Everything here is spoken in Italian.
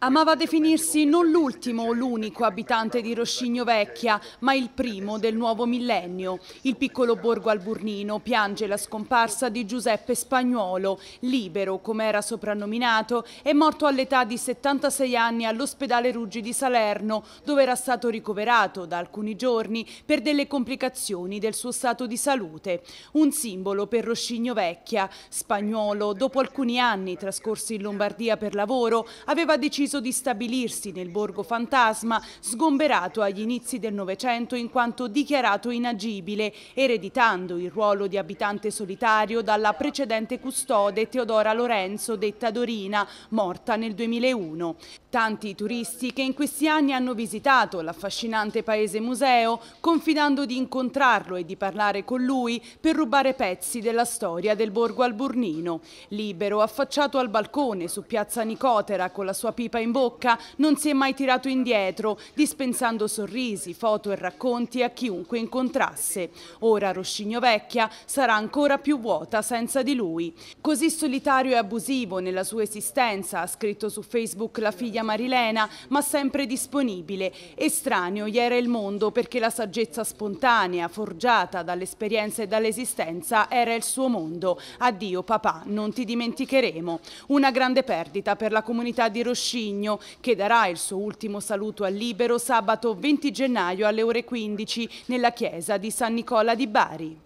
Amava definirsi non l'ultimo o l'unico abitante di Roscigno Vecchia, ma il primo del nuovo millennio. Il piccolo borgo alburnino piange la scomparsa di Giuseppe Spagnuolo, libero come era soprannominato, è morto all'età di 76 anni all'ospedale Ruggi di Salerno, dove era stato ricoverato da alcuni giorni per delle complicazioni del suo stato di salute. Un simbolo per Roscigno Vecchia. Spagnuolo, dopo alcuni anni trascorsi in Lombardia per lavoro, aveva deciso deciso di stabilirsi nel borgo fantasma, sgomberato agli inizi del Novecento in quanto dichiarato inagibile, ereditando il ruolo di abitante solitario dalla precedente custode Teodora Lorenzo, detta Dorina, morta nel 2001. Tanti turisti che in questi anni hanno visitato l'affascinante paese museo, confidando di incontrarlo e di parlare con lui per rubare pezzi della storia del borgo alburnino. Libero, affacciato al balcone su piazza Nicotera con la sua pipa scarpa in bocca, non si è mai tirato indietro, dispensando sorrisi, foto e racconti a chiunque incontrasse. Ora Roscigno Vecchia sarà ancora più vuota senza di lui. Così solitario e abusivo nella sua esistenza, ha scritto su Facebook la figlia Marilena, ma sempre disponibile. Estraneo gli era il mondo perché la saggezza spontanea, forgiata dall'esperienza e dall'esistenza, era il suo mondo. Addio papà, non ti dimenticheremo. Una grande perdita per la comunità di Roscigno Marcigno che darà il suo ultimo saluto al libero sabato 20 gennaio alle ore 15 nella chiesa di San Nicola di Bari.